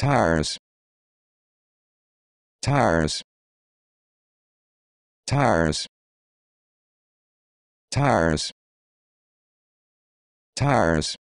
tires tires tires tires tires